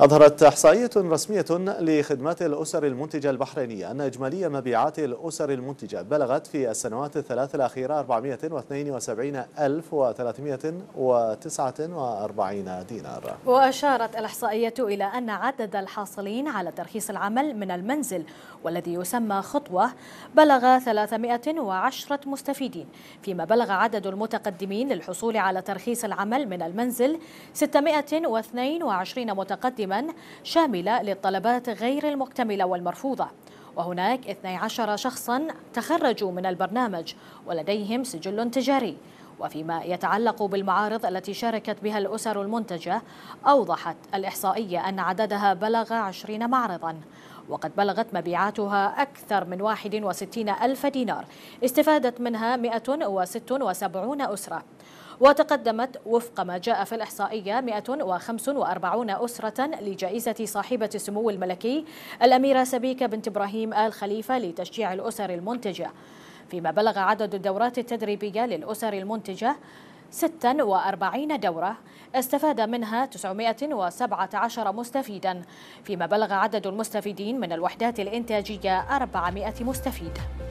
أظهرت إحصائية رسمية لخدمات الأسر المنتجة البحرينية أن إجمالي مبيعات الأسر المنتجة بلغت في السنوات الثلاث الأخيرة 472349 دينار وأشارت الإحصائية إلى أن عدد الحاصلين على ترخيص العمل من المنزل والذي يسمى خطوة بلغ 310 مستفيدين فيما بلغ عدد المتقدمين للحصول على ترخيص العمل من المنزل 622 متقدم تعليما شاملة للطلبات غير المكتملة والمرفوضة وهناك 12 شخصا تخرجوا من البرنامج ولديهم سجل تجاري وفيما يتعلق بالمعارض التي شاركت بها الأسر المنتجة أوضحت الإحصائية أن عددها بلغ 20 معرضا وقد بلغت مبيعاتها أكثر من 61 ألف دينار استفادت منها 176 أسرة وتقدمت وفق ما جاء في الإحصائية 145 أسرة لجائزة صاحبة السمو الملكي الأميرة سبيكة بنت إبراهيم آل خليفة لتشجيع الأسر المنتجة فيما بلغ عدد الدورات التدريبية للأسر المنتجة 46 دورة استفاد منها 917 مستفيدا فيما بلغ عدد المستفيدين من الوحدات الإنتاجية 400 مستفيد